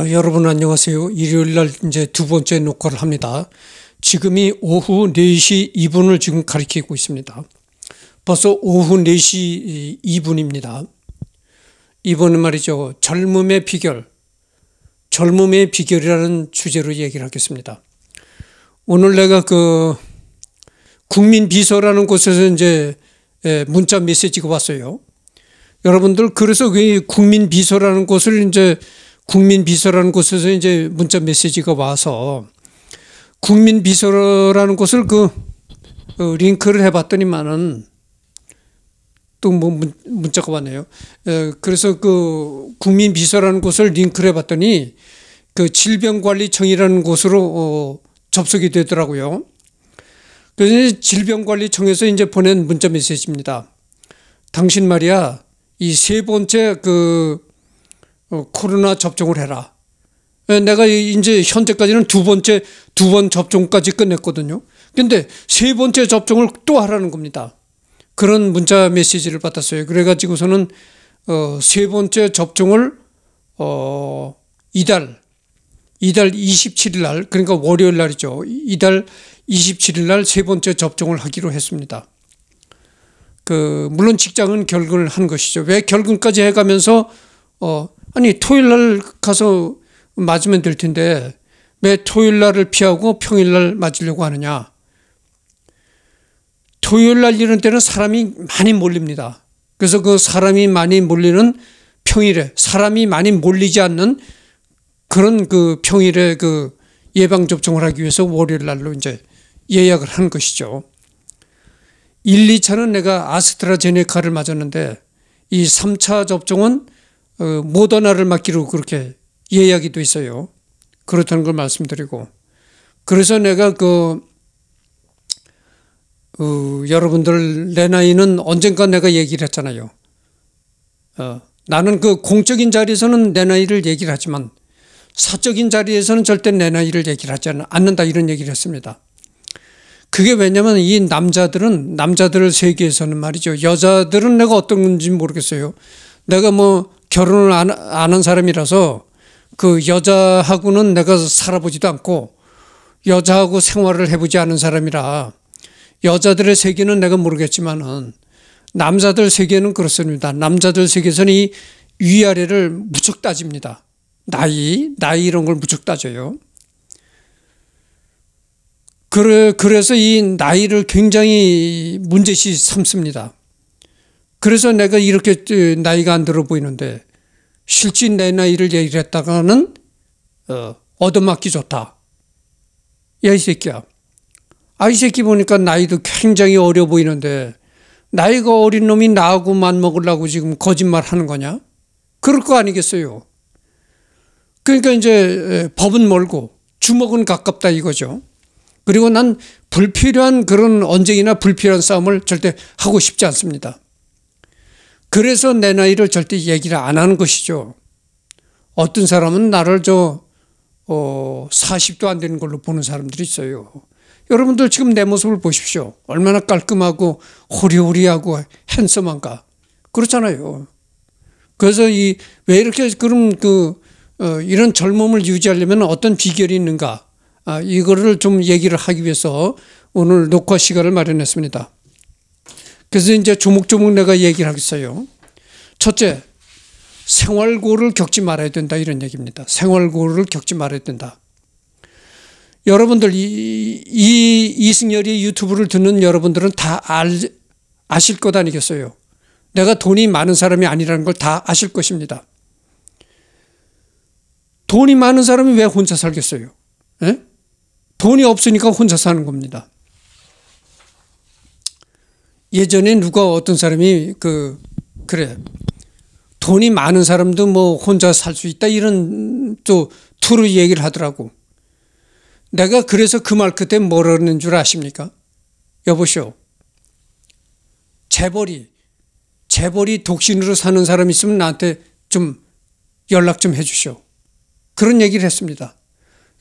아, 여러분 안녕하세요. 일요일 날 이제 두 번째 녹화를 합니다. 지금이 오후 4시 2분을 지금 가리키고 있습니다. 벌써 오후 4시 2분입니다. 이번은 말이죠. 젊음의 비결, 젊음의 비결이라는 주제로 얘기를 하겠습니다. 오늘 내가 그 국민비서라는 곳에서 이제 예, 문자 메시지가 왔어요. 여러분들 그래서 그 국민비서라는 곳을 이제 국민 비서라는 곳에서 이제 문자 메시지가 와서 국민 비서라는 곳을 그 어, 링크를 해봤더니만은 또 뭐 문자가 왔네요. 그래서 그 국민 비서라는 곳을 링크를 해봤더니 그 질병관리청이라는 곳으로 어 접속이 되더라고요. 그래서 질병관리청에서 이제 보낸 문자 메시지입니다. 당신 말이야 이 세 번째 그 어, 코로나 접종을 해라. 예, 내가 이제 현재까지는 두 번째 두 번 접종까지 끝냈거든요. 근데 세 번째 접종을 또 하라는 겁니다. 그런 문자 메시지를 받았어요. 그래가지고서는 어, 세 번째 접종을 어, 이달 이달 27일 날 그러니까 월요일 날이죠. 이달 27일 날 세 번째 접종을 하기로 했습니다. 그 물론 직장은 결근을 한 것이죠. 왜 결근까지 해가면서 어, 아니 토요일 날 가서 맞으면 될 텐데 왜 토요일 날을 피하고 평일 날 맞으려고 하느냐. 토요일 날 이런 때는 사람이 많이 몰립니다. 그래서 그 사람이 많이 몰리는 평일에 사람이 많이 몰리지 않는 그런 그 평일에 그 예방 접종을 하기 위해서 월요일 날로 이제 예약을 한 것이죠. 1, 2차는 내가 아스트라제네카를 맞았는데 이 3차 접종은 모더나를 어, 맡기로 그렇게 예약이 도 있어요. 그렇다는 걸 말씀드리고 그래서 내가 그 어, 여러분들 내 나이는 언젠가 내가 얘기를 했잖아요. 어, 나는 그 공적인 자리에서는 내 나이를 얘기를 하지만 사적인 자리에서는 절대 내 나이를 얘기를 하지 않는다 이런 얘기를 했습니다. 그게 왜냐면 이 남자들은 남자들을 세계에서는 말이죠. 여자들은 내가 어떤지 건 모르겠어요. 내가 뭐 결혼을 안, 안한 사람이라서 그 여자하고는 내가 살아보지도 않고 여자하고 생활을 해보지 않은 사람이라 여자들의 세계는 내가 모르겠지만은 남자들 세계는 그렇습니다. 남자들 세계에서는 이 위아래를 무척 따집니다. 나이, 나이 이런 걸 무척 따져요. 그래, 그래서 이 나이를 굉장히 문제시 삼습니다. 그래서 내가 이렇게 어, 나이가 안 들어 보이는데 실제 내 나이를 얘기를 했다가는 어, 얻어맞기 좋다. 야이 새끼야. 아이 새끼 보니까 나이도 굉장히 어려 보이는데 나이가 어린 놈이 나하고 만먹으려고 지금 거짓말 하는 거냐? 그럴 거 아니겠어요. 그러니까 이제 법은 멀고 주먹은 가깝다 이거죠. 그리고 난 불필요한 그런 언쟁이나 불필요한 싸움을 절대 하고 싶지 않습니다. 그래서 내 나이를 절대 얘기를 안 하는 것이죠. 어떤 사람은 나를 저, 어, 40도 안 되는 걸로 보는 사람들이 있어요. 여러분들 지금 내 모습을 보십시오. 얼마나 깔끔하고 호리호리하고 핸섬한가. 그렇잖아요. 그래서 이, 왜 이렇게 그럼 그, 어, 이런 젊음을 유지하려면 어떤 비결이 있는가. 아, 이거를 좀 얘기를 하기 위해서 오늘 녹화 시간을 마련했습니다. 그래서 이제 조목조목 내가 얘기를 하겠어요. 첫째, 생활고를 겪지 말아야 된다 이런 얘기입니다. 생활고를 겪지 말아야 된다. 여러분들 이, 이 이승열이 유튜브를 듣는 여러분들은 다 알, 아실 것 아니겠어요. 내가 돈이 많은 사람이 아니라는 걸 다 아실 것입니다. 돈이 많은 사람이 왜 혼자 살겠어요? 에? 예? 돈이 없으니까 혼자 사는 겁니다. 예전에 누가 어떤 사람이 그 그래 돈이 많은 사람도 뭐 혼자 살 수 있다 이런 또 투로 얘기를 하더라고. 내가 그래서 그 말 그때 뭐라는 줄 아십니까? 여보시오. 재벌이 재벌이 독신으로 사는 사람 있으면 나한테 좀 연락 좀 해주시오. 그런 얘기를 했습니다.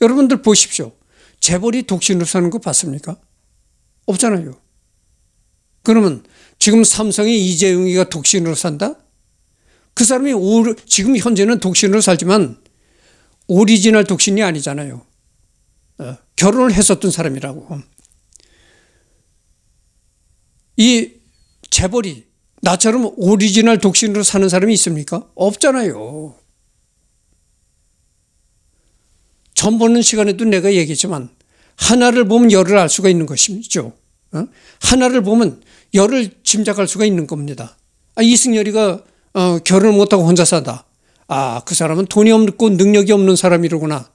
여러분들 보십시오. 재벌이 독신으로 사는 거 봤습니까? 없잖아요. 그러면 지금 삼성의 이재용이가 독신으로 산다? 그 사람이 오, 지금 현재는 독신으로 살지만 오리지널 독신이 아니잖아요. 어, 결혼을 했었던 사람이라고. 이 재벌이 나처럼 오리지널 독신으로 사는 사람이 있습니까? 없잖아요. 전 보는 시간에도 내가 얘기했지만 하나를 보면 열을 알 수가 있는 것이죠. 어? 하나를 보면 열을 짐작할 수가 있는 겁니다. 아, 이승열이가 어, 결혼을 못하고 혼자 산다. 아, 그 사람은 돈이 없고 능력이 없는 사람이로구나.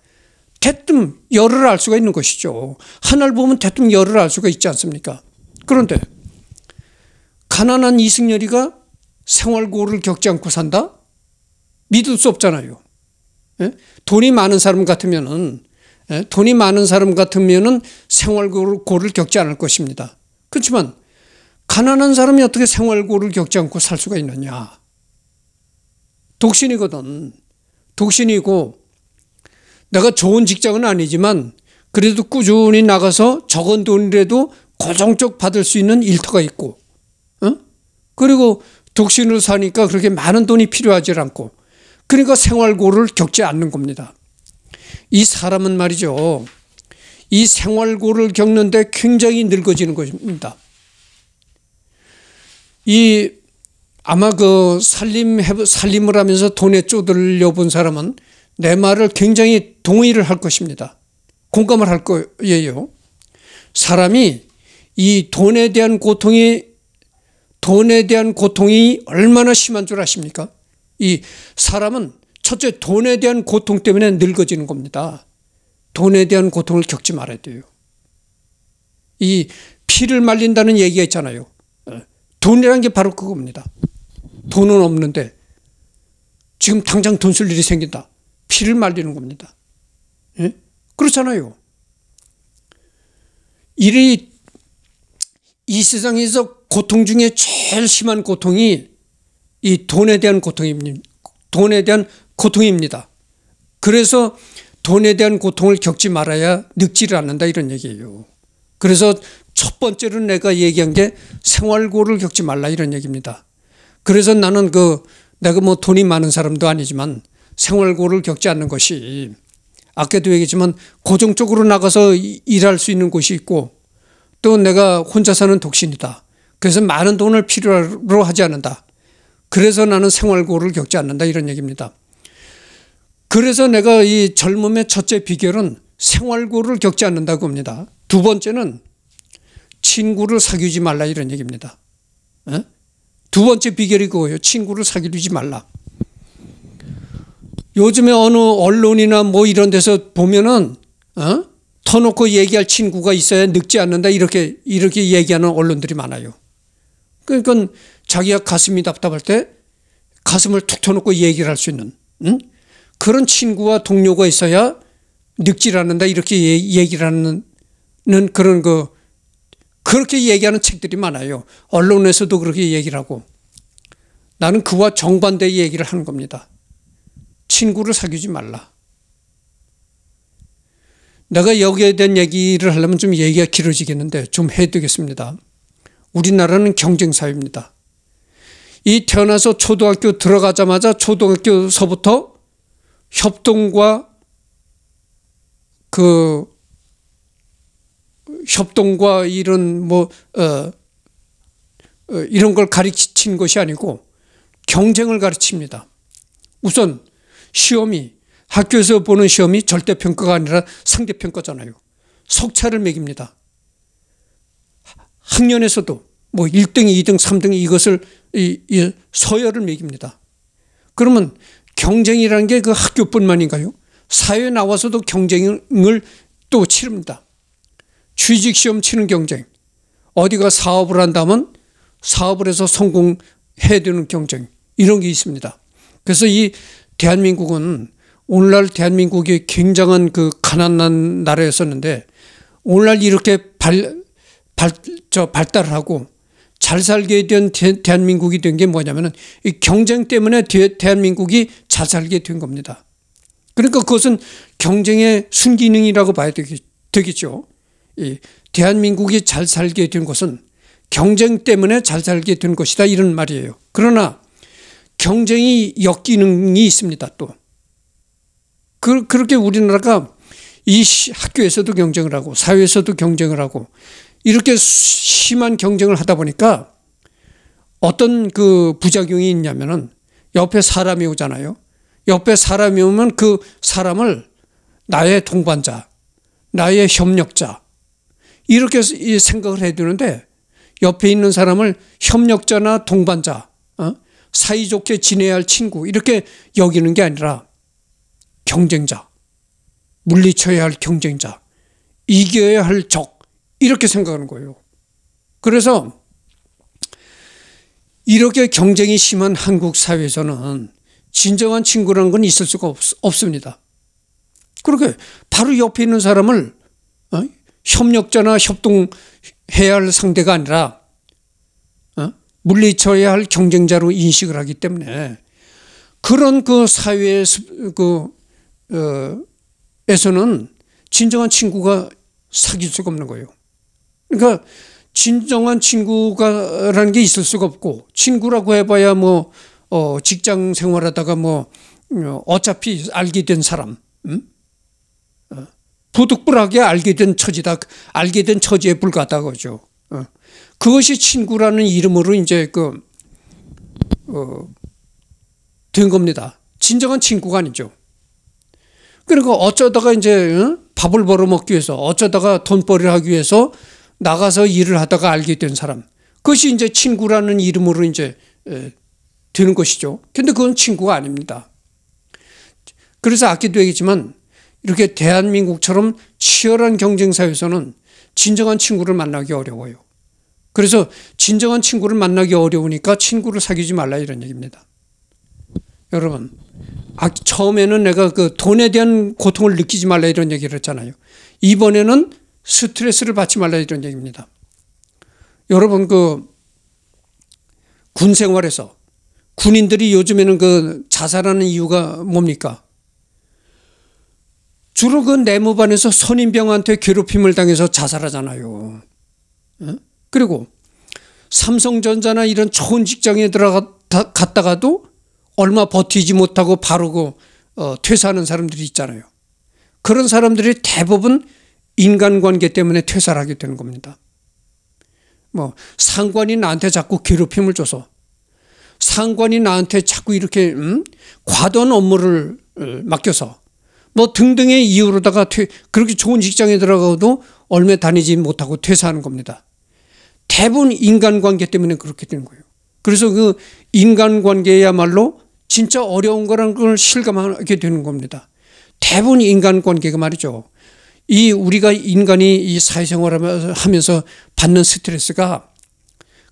대뜸 열을 알 수가 있는 것이죠. 하늘를 보면 대뜸 열을 알 수가 있지 않습니까? 그런데 가난한 이승열이가 생활고를 겪지 않고 산다? 믿을 수 없잖아요. 예? 돈이 많은 사람 같으면은 예? 돈이 많은 사람 같으면은 생활고를 겪지 않을 것입니다. 그렇지만 가난한 사람이 어떻게 생활고를 겪지 않고 살 수가 있느냐. 독신이거든. 독신이고 내가 좋은 직장은 아니지만 그래도 꾸준히 나가서 적은 돈이라도 고정적 받을 수 있는 일터가 있고 응? 어? 그리고 독신으로 사니까 그렇게 많은 돈이 필요하지 않고 그러니까 생활고를 겪지 않는 겁니다. 이 사람은 말이죠. 이 생활고를 겪는데 굉장히 늙어지는 것입니다. 이 아마 그 살림 살림을 하면서 돈에 쪼들려 본 사람은 내 말을 굉장히 동의를 할 것입니다. 공감을 할 거예요. 사람이 이 돈에 대한 고통이 돈에 대한 고통이 얼마나 심한 줄 아십니까? 이 사람은 첫째 돈에 대한 고통 때문에 늙어지는 겁니다. 돈에 대한 고통을 겪지 말아야 돼요. 이 피를 말린다는 얘기가 있잖아요. 돈이란 게 바로 그겁니다. 돈은 없는데 지금 당장 돈 쓸 일이 생긴다. 피를 말리는 겁니다. 예? 그렇잖아요. 일이 이 세상에서 고통 중에 제일 심한 고통이 이 돈에 대한 고통입니다. 돈에 대한 고통입니다. 그래서 돈에 대한 고통을 겪지 말아야 늙지를 않는다 이런 얘기예요. 그래서 첫 번째로 내가 얘기한 게 생활고를 겪지 말라 이런 얘기입니다. 그래서 나는 그 내가 뭐 돈이 많은 사람도 아니지만 생활고를 겪지 않는 것이 아까도 얘기했지만 고정적으로 나가서 일할 수 있는 곳이 있고 또 내가 혼자 사는 독신이다. 그래서 많은 돈을 필요로 하지 않는다. 그래서 나는 생활고를 겪지 않는다 이런 얘기입니다. 그래서 내가 이 젊음의 첫째 비결은 생활고를 겪지 않는다고 합니다. 두 번째는 친구를 사귀지 말라 이런 얘기입니다. 에? 예? 두 번째 비결이 그거예요. 친구를 사귀지 말라. 요즘에 어느 언론이나 뭐 이런 데서 보면은 어? 터놓고 얘기할 친구가 있어야 늙지 않는다 이렇게 이렇게 얘기하는 언론들이 많아요. 그러니까 자기가 가슴이 답답할 때 가슴을 툭 터놓고 얘기를 할 수 있는 응? 그런 친구와 동료가 있어야 늙지 않는다 이렇게 얘기를 하는 그런 그 그렇게 얘기하는 책들이 많아요. 언론에서도 그렇게 얘기를 하고 나는 그와 정반대의 얘기를 하는 겁니다. 친구를 사귀지 말라. 내가 여기에 대한 얘기를 하려면 좀 얘기가 길어지겠는데 좀 해드리겠습니다. 우리나라는 경쟁사회입니다. 이 태어나서 초등학교 들어가자마자 초등학교서부터 협동과 그 협동과 이런 뭐 어, 어, 이런 걸 가르친 치 것이 아니고 경쟁을 가르칩니다. 우선 시험이 학교에서 보는 시험이 절대 평가가 아니라 상대 평가잖아요. 석차를 매깁니다. 학년에서도 뭐 1등, 2등, 3등 이것을 이, 이 서열을 매깁니다. 그러면 경쟁이라는 게 그 학교뿐만인가요? 사회 에 나와서도 경쟁을 또 치릅니다. 취직시험 치는 경쟁. 어디가 사업을 한다면 사업을 해서 성공해야 되는 경쟁. 이런 게 있습니다. 그래서 이 대한민국은 오늘날 대한민국이 굉장한 그 가난한 나라였었는데 오늘날 이렇게 발, 발, 저 발달을 하고 잘 살게 된 대, 한민국이 된 게 뭐냐면은 이 경쟁 때문에 대, 대한민국이 잘 살게 된 겁니다. 그러니까 그것은 경쟁의 순기능이라고 봐야 되겠, 되겠죠. 이 대한민국이 잘 살게 된 것은 경쟁 때문에 잘 살게 된 것이다 이런 말이에요. 그러나 경쟁이 역기능이 있습니다 또. 그, 그렇게 우리나라가 이 학교에서도 경쟁을 하고 사회에서도 경쟁을 하고 이렇게 심한 경쟁을 하다 보니까 어떤 그 부작용이 있냐면은 옆에 사람이 오잖아요. 옆에 사람이 오면 그 사람을 나의 동반자, 나의 협력자, 이렇게 생각을 해두는데 옆에 있는 사람을 협력자나 동반자, 어? 사이좋게 지내야 할 친구 이렇게 여기는 게 아니라 경쟁자, 물리쳐야 할 경쟁자, 이겨야 할 적 이렇게 생각하는 거예요. 그래서 이렇게 경쟁이 심한 한국 사회에서는 진정한 친구라는 건 있을 수가 없, 습니다 그렇게 바로 옆에 있는 사람을 협력자나 협동해야 할 상대가 아니라 어? 물리쳐야 할 경쟁자로 인식을 하기 때문에 그런 그사회에서그 어, 에서는 진정한 친구가 사귈 수가 없는 거예요. 그러니까 진정한 친구가라는 게 있을 수가 없고 친구라고 해봐야 뭐 어, 직장 생활하다가 뭐 어, 어차피 알게 된 사람, 음? 부득불하게 알게 된 처지다. 알게 된 처지에 불과하다고죠. 어. 그것이 친구라는 이름으로 이제 그, 어, 된 겁니다. 진정한 친구가 아니죠. 그러니까 어쩌다가 이제 어? 밥을 벌어먹기 위해서 어쩌다가 돈벌이를 하기 위해서 나가서 일을 하다가 알게 된 사람. 그것이 이제 친구라는 이름으로 이제 되는 것이죠. 근데 그건 친구가 아닙니다. 그래서 아까도 얘기지만 이렇게 대한민국처럼 치열한 경쟁사에서는 회 진정한 친구를 만나기 어려워요. 그래서 진정한 친구를 만나기 어려우니까 친구를 사귀지 말라 이런 얘기입니다. 여러분, 아, 처음에는 내가 그 돈에 대한 고통을 느끼지 말라 이런 얘기를 했잖아요. 이번에는 스트레스를 받지 말라 이런 얘기입니다. 여러분, 그, 군 생활에서 군인들이 요즘에는 그 자살하는 이유가 뭡니까? 주로 그 내무반에서 선임병한테 괴롭힘을 당해서 자살하잖아요. 그리고 삼성전자나 이런 좋은 직장에 들어갔다가도 얼마 버티지 못하고 바르고 그, 어, 퇴사하는 사람들이 있잖아요. 그런 사람들이 대부분 인간관계 때문에 퇴사를 하게 되는 겁니다. 뭐 상관이 나한테 자꾸 괴롭힘을 줘서 상관이 나한테 자꾸 이렇게 음? 과도한 업무를 어, 맡겨서 뭐 등등의 이유로다가 퇴, 그렇게 좋은 직장에 들어가도 얼마 다니지 못하고 퇴사하는 겁니다. 대부분 인간관계 때문에 그렇게 되는 거예요. 그래서 그 인간관계야말로 진짜 어려운 거라는 걸 실감하게 되는 겁니다. 대부분 인간관계가 말이죠. 이 우리가 인간이 이 사회생활을 하면서 받는 스트레스가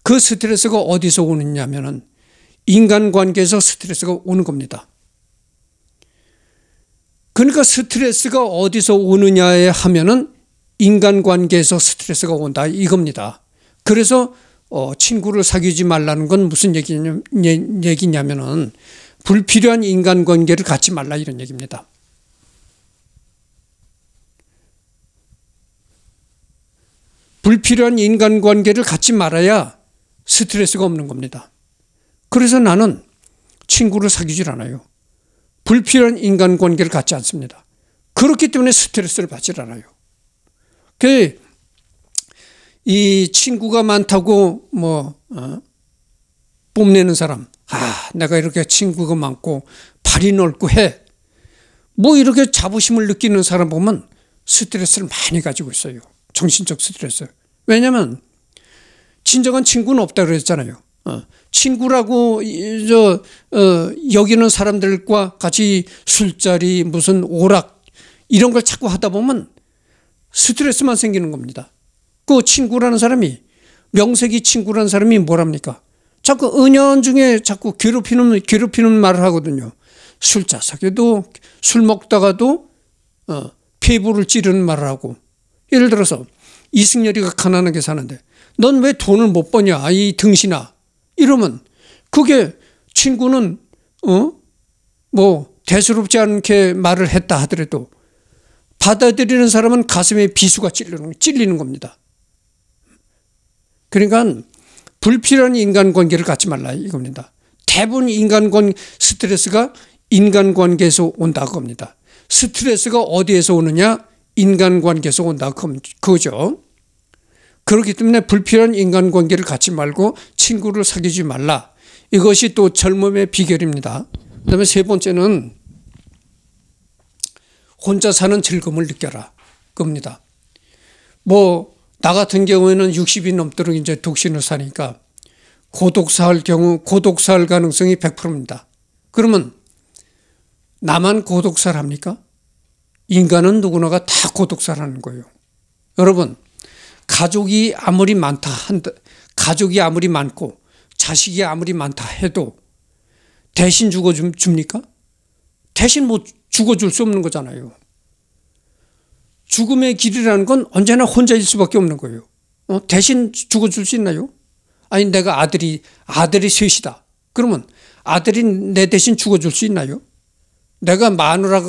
그 스트레스가 어디서 오느냐 하 면은 인간관계에서 스트레스가 오는 겁니다. 그러니까 스트레스가 어디서 오느냐에 하면은 인간관계에서 스트레스가 온다 이겁니다. 그래서 어, 친구를 사귀지 말라는 건 무슨 얘기냐, 예, 얘기냐면은 불필요한 인간관계를 갖지 말라 이런 얘기입니다. 불필요한 인간관계를 갖지 말아야 스트레스가 없는 겁니다. 그래서 나는 친구를 사귀질 않아요. 불필요한 인간관계를 갖지 않습니다. 그렇기 때문에 스트레스를 받질 않아요. 그, 이 친구가 많다고 뭐, 어, 뽐내는 사람. 아, 내가 이렇게 친구가 많고 발이 넓고 해. 뭐 이렇게 자부심을 느끼는 사람 보면 스트레스를 많이 가지고 있어요. 정신적 스트레스. 왜냐면 진정한 친구는 없다 그랬잖아요. 어. 친구라고 저 어, 여기는 사람들과 같이 술자리 무슨 오락 이런 걸 자꾸 하다 보면 스트레스만 생기는 겁니다. 그 친구라는 사람이 명색이 친구라는 사람이 뭐랍니까? 자꾸 은연중에 자꾸 괴롭히는 괴롭히는 말을 하거든요. 술자석에도 술 먹다가도 어, 피부를 찌르는 말을 하고 예를 들어서 이승열이가 가난하게 사는데 넌 왜 돈을 못 버냐 이 등신아 이러면 그게 친구는 어? 뭐 대수롭지 않게 말을 했다 하더라도 받아들이는 사람은 가슴에 비수가 찔리는, 찔리는 겁니다. 그러니까 불필요한 인간관계를 갖지 말라 이겁니다. 대부분 인간관 스트레스가 인간관계에서 온다겁니다 스트레스가 어디에서 오느냐? 인간관계에서 온다 그거죠. 그렇기 때문에 불필요한 인간관계를 갖지 말고 친구를 사귀지 말라. 이것이 또 젊음의 비결입니다. 그 다음에 세 번째는 혼자 사는 즐거움을 느껴라. 겁니다. 뭐, 나 같은 경우에는 60이 넘도록 이제 독신을 사니까 고독사할 경우 고독사할 가능성이 100%입니다. 그러면 나만 고독사를 합니까? 인간은 누구나가 다고독사라는 거예요. 여러분, 가족이 아무리 많다 한다 가족이 아무리 많고 자식이 아무리 많다 해도 대신 죽어 줍니까? 대신 뭐 죽어 줄 수 없는 거잖아요. 죽음의 길이라는 건 언제나 혼자일 수밖에 없는 거예요. 어? 대신 죽어 줄 수 있나요? 아니 내가 아들이 아들이 셋이다. 그러면 아들이 내 대신 죽어 줄 수 있나요? 내가 마누라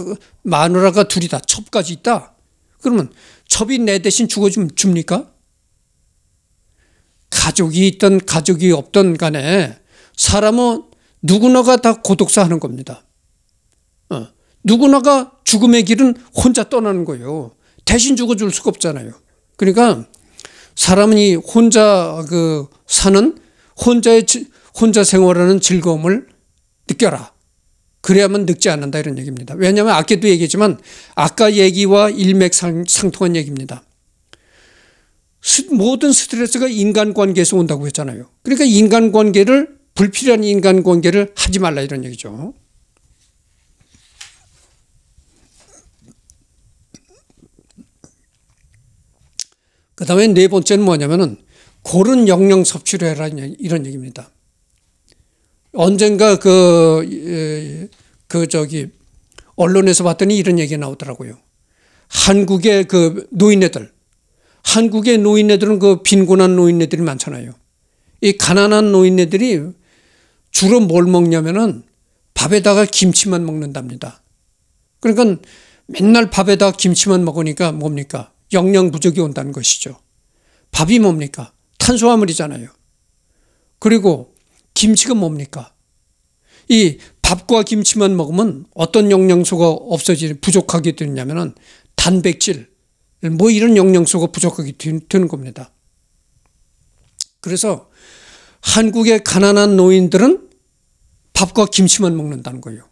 마누라가 둘이다. 첩까지 있다. 그러면 첩이 내 대신 죽어줍니까? 가족이 있던 가족이 없던 간에 사람은 누구나가 다 고독사하는 겁니다. 어. 누구나가 죽음의 길은 혼자 떠나는 거예요. 대신 죽어줄 수가 없잖아요. 그러니까 사람이 혼자 그 사는 혼자의 혼자 생활하는 즐거움을 느껴라. 그래야만 늙지 않는다 이런 얘기입니다. 왜냐하면 아까도 얘기했지만 아까 얘기와 일맥상통한 얘기입니다. 모든 스트레스가 인간관계에서 온다고 했잖아요. 그러니까 인간관계를 불필요한 인간관계를 하지 말라 이런 얘기죠. 그 다음에 네 번째는 뭐냐면은 고른 영양 섭취를 해라 이런 얘기입니다. 언젠가 그, 예, 그 저기, 언론에서 봤더니 이런 얘기 가 나오더라고요. 한국의 그 노인네들, 한국의 노인네들은 그 빈곤한 노인네들이 많잖아요. 이 가난한 노인네들이 주로 뭘 먹냐면은 밥에다가 김치만 먹는답니다. 그러니까 맨날 밥에다 김치만 먹으니까 뭡니까? 영양 부족이 온다는 것이죠. 밥이 뭡니까? 탄수화물이잖아요. 그리고 김치가 뭡니까? 이 밥과 김치만 먹으면 어떤 영양소가 없어지 부족하게 되냐면은 단백질 뭐 이런 영양소가 부족하게 되는 겁니다. 그래서 한국의 가난한 노인들은 밥과 김치만 먹는다는 거예요.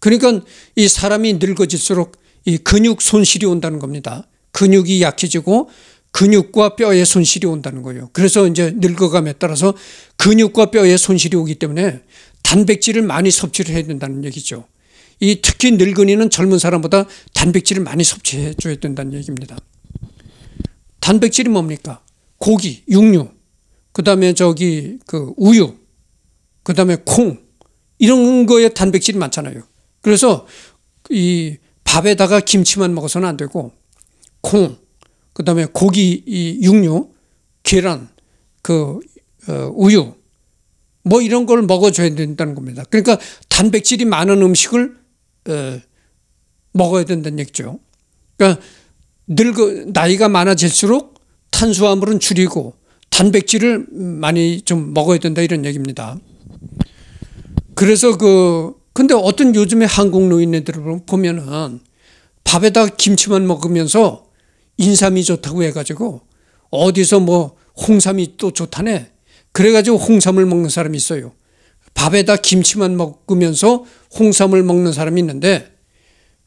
그러니까 이 사람이 늙어질수록 이 근육 손실이 온다는 겁니다. 근육이 약해지고 근육과 뼈에 손실이 온다는 거예요. 그래서 이제 늙어감에 따라서 근육과 뼈에 손실이 오기 때문에 단백질을 많이 섭취를 해야 된다는 얘기죠. 이 특히 늙은이는 젊은 사람보다 단백질을 많이 섭취해 줘야 된다는 얘기입니다. 단백질이 뭡니까? 고기, 육류, 그다음에 저기 그 우유, 그다음에 콩 이런 거에 단백질이 많잖아요. 그래서 이 밥에다가 김치만 먹어서는 안 되고 콩, 그 다음에 고기, 육류, 계란, 그 어, 우유 뭐 이런 걸 먹어줘야 된다는 겁니다. 그러니까 단백질이 많은 음식을 어, 먹어야 된다는 얘기죠. 그러니까 늙그 나이가 많아질수록 탄수화물은 줄이고 단백질을 많이 좀 먹어야 된다 이런 얘기입니다. 그래서 그 근데 어떤 요즘에 한국 노인네들을 보면은 밥에다 김치만 먹으면서 인삼이 좋다고 해가지고 어디서 뭐 홍삼이 또 좋다네. 그래가지고 홍삼을 먹는 사람이 있어요. 밥에다 김치만 먹으면서 홍삼을 먹는 사람이 있는데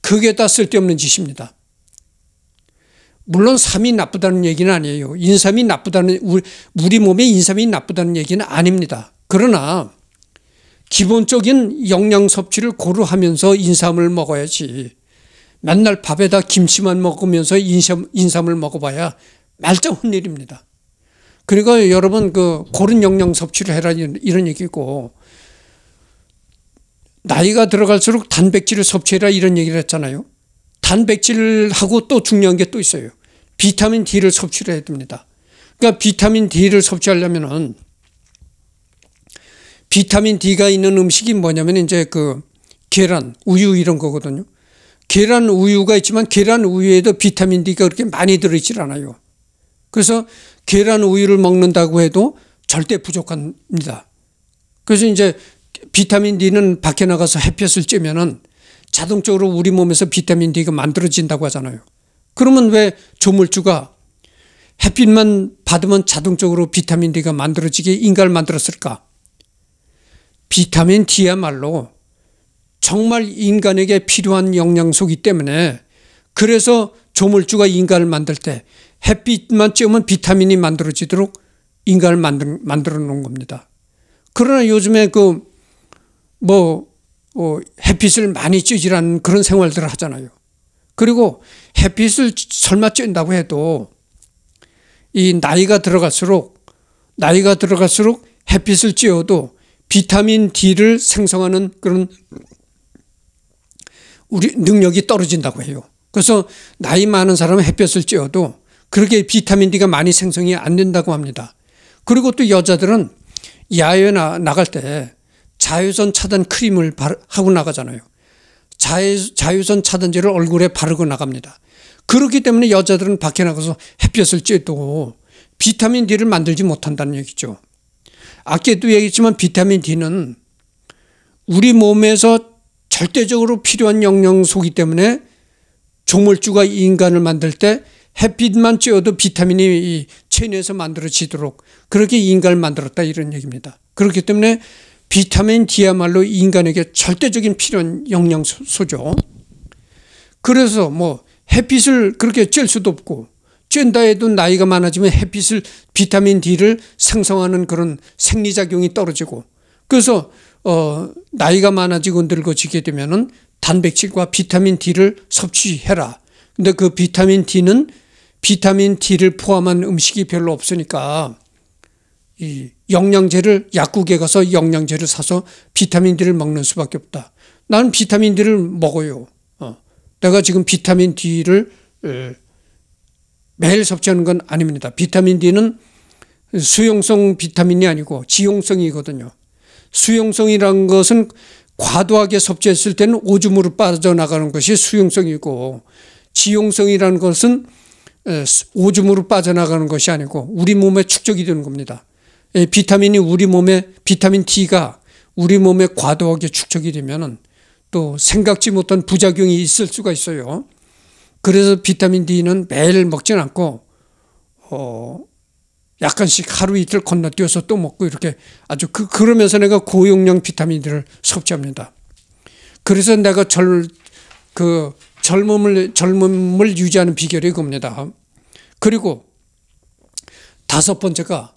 그게 다 쓸데없는 짓입니다. 물론 삼이 나쁘다는 얘기는 아니에요. 인삼이 나쁘다는 우리, 몸에 인삼이 나쁘다는 얘기는 아닙니다. 그러나 기본적인 영양 섭취를 고루하면서 인삼을 먹어야지. 맨날 밥에다 김치만 먹으면서 인삼, 인삼을 먹어봐야 말짱한 일입니다. 그러니까 여러분 그 고른 영양 섭취를 해라 이런 얘기고 나이가 들어갈수록 단백질을 섭취해라 이런 얘기를 했잖아요. 단백질하고 또 중요한 게 또 있어요. 비타민 D를 섭취를 해야 됩니다. 그러니까 비타민 D를 섭취하려면은 비타민 D가 있는 음식이 뭐냐면 이제 그 계란, 우유 이런 거거든요. 계란 우유가 있지만 계란 우유에도 비타민 D가 그렇게 많이 들어있질 않아요. 그래서 계란 우유를 먹는다고 해도 절대 부족합니다. 그래서 이제 비타민 D는 밖에 나가서 햇볕을 쬐면은 자동적으로 우리 몸에서 비타민 D가 만들어진다고 하잖아요. 그러면 왜 조물주가 햇빛만 받으면 자동적으로 비타민 D가 만들어지게 인간을 만들었을까? 비타민 D야말로 정말 인간에게 필요한 영양소이기 때문에 그래서 조물주가 인간을 만들 때 햇빛만 쬐면 비타민이 만들어지도록 인간을 만들, 만들어 놓은 겁니다. 그러나 요즘에 그, 뭐, 어, 햇빛을 많이 쬐지라는 그런 생활들을 하잖아요. 그리고 햇빛을 설마 쬐다고 는 해도 이 나이가 들어갈수록, 나이가 들어갈수록 햇빛을 쬐어도 비타민 D를 생성하는 그런 우리 능력이 떨어진다고 해요. 그래서 나이 많은 사람은 햇볕을 쬐어도 그렇게 비타민 D가 많이 생성이 안 된다고 합니다. 그리고 또 여자들은 야외 나, 나갈 때 자외선 차단 크림을 바르, 하고 나가잖아요. 자외, 자외선 차단제를 얼굴에 바르고 나갑니다. 그렇기 때문에 여자들은 밖에 나가서 햇볕을 쬐도 비타민 D를 만들지 못한다는 얘기죠. 아까도 얘기했지만 비타민 D는 우리 몸에서 절대적으로 필요한 영양소기 때문에 조물주가 인간을 만들 때 햇빛만 쬐어도 비타민이 체내에서 만들어지도록 그렇게 인간을 만들었다 이런 얘기입니다. 그렇기 때문에 비타민 D야말로 인간에게 절대적인 필요한 영양소죠. 그래서 뭐 햇빛을 그렇게 쬐 수도 없고 쬐다 해도 나이가 많아지면 햇빛을 비타민 D를 생성하는 그런 생리작용이 떨어지고 그래서 어, 나이가 많아지고 늙어지게 되면은 단백질과 비타민 D를 섭취해라. 근데 그 비타민 D는 비타민 D를 포함한 음식이 별로 없으니까 이 영양제를 약국에 가서 영양제를 사서 비타민 D를 먹는 수밖에 없다. 나는 비타민 D를 먹어요. 어. 내가 지금 비타민 D를 매일 섭취하는 건 아닙니다. 비타민 D는 수용성 비타민이 아니고 지용성이거든요. 수용성이라는 것은 과도하게 섭취했을 때는 오줌으로 빠져나가는 것이 수용성이고 지용성이라는 것은 오줌으로 빠져나가는 것이 아니고 우리 몸에 축적이 되는 겁니다. 비타민이 우리 몸에 비타민 D가 우리 몸에 과도하게 축적이 되면은 또 생각지 못한 부작용이 있을 수가 있어요. 그래서 비타민 D는 매일 먹진 않고 어 약간씩 하루 이틀 건너뛰어서 또 먹고 이렇게 아주 그, 그러면서 내가 고용량 비타민들을 섭취합니다. 그래서 내가 절, 그 젊음을, 젊음을 유지하는 비결이 이겁니다. 그리고 다섯 번째가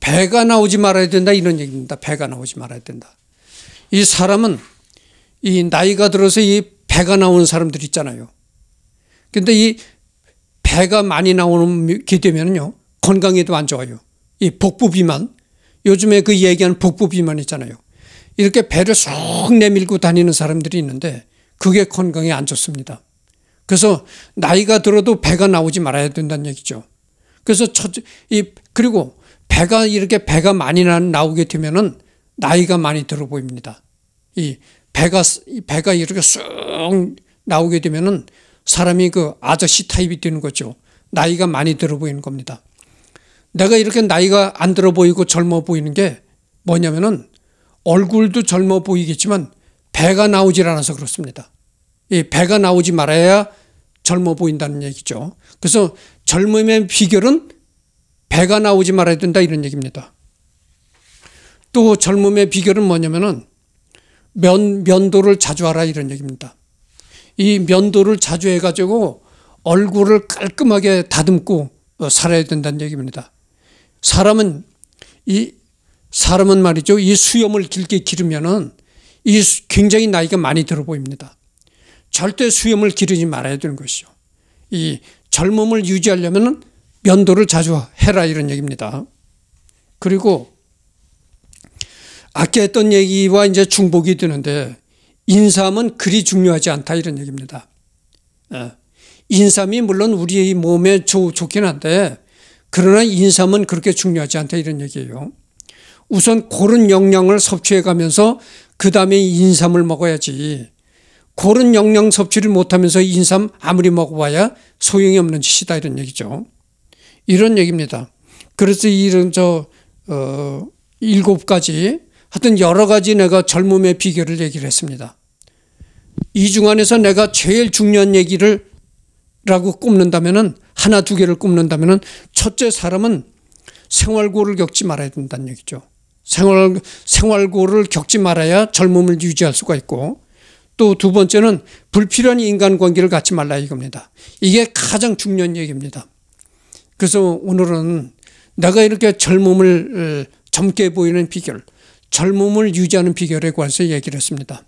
배가 나오지 말아야 된다 이런 얘기입니다. 배가 나오지 말아야 된다. 이 사람은 이 나이가 들어서 이 배가 나오는 사람들 있잖아요. 근데 이 배가 많이 나오는 게 되면요 건강에도 안 좋아요. 이 복부 비만 요즘에 그 얘기하는 복부 비만 있잖아요. 이렇게 배를 쏙 내밀고 다니는 사람들이 있는데 그게 건강에 안 좋습니다. 그래서 나이가 들어도 배가 나오지 말아야 된다는 얘기죠. 그래서 첫, 이, 그리고 배가 이렇게 배가 많이 나, 나오게 되면은 나이가 많이 들어 보입니다. 이 배가, 배가 이렇게 쑥 나오게 되면은 사람이 그 아저씨 타입이 되는 거죠. 나이가 많이 들어 보이는 겁니다. 내가 이렇게 나이가 안 들어 보이고 젊어 보이는 게 뭐냐면은 얼굴도 젊어 보이겠지만 배가 나오질 않아서 그렇습니다. 이 배가 나오지 말아야 젊어 보인다는 얘기죠. 그래서 젊음의 비결은 배가 나오지 말아야 된다 이런 얘기입니다. 또 젊음의 비결은 뭐냐면은 면, 면도를 자주 하라 이런 얘기입니다. 이 면도를 자주 해가지고 얼굴을 깔끔하게 다듬고 어, 살아야 된다는 얘기입니다. 사람은 이 사람은 말이죠. 이 수염을 길게 기르면은 이 굉장히 나이가 많이 들어 보입니다. 절대 수염을 기르지 말아야 되는 것이죠. 이 젊음을 유지하려면 은 면도를 자주 해라 이런 얘기입니다. 그리고 아까 했던 얘기와 이제 중복이 되는데 인삼은 그리 중요하지 않다 이런 얘기입니다. 예. 인삼이 물론 우리의 몸에 좋, 좋긴 한데 그러나 인삼은 그렇게 중요하지 않다 이런 얘기예요. 우선 고른 영양을 섭취해 가면서 그 다음에 인삼을 먹어야지. 고른 영양 섭취를 못하면서 인삼 아무리 먹어봐야 소용이 없는 짓이다 이런 얘기죠. 이런 얘기입니다. 그래서 이런 저 어, 일곱 가지 하여튼 여러 가지 내가 젊음의 비결을 얘기를 했습니다. 이 중안에서 내가 제일 중요한 얘기를 라고 꼽는다면은 하나 두 개를 꼽는다면은 첫째 사람은 생활고를 겪지 말아야 된다는 얘기죠. 생활 생활고를 겪지 말아야 젊음을 유지할 수가 있고 또 두 번째는 불필요한 인간관계를 갖지 말라 이겁니다. 이게 가장 중요한 얘기입니다. 그래서 오늘은 내가 이렇게 젊음을 어, 젊게 보이는 비결, 젊음을 유지하는 비결에 관해서 얘기를 했습니다.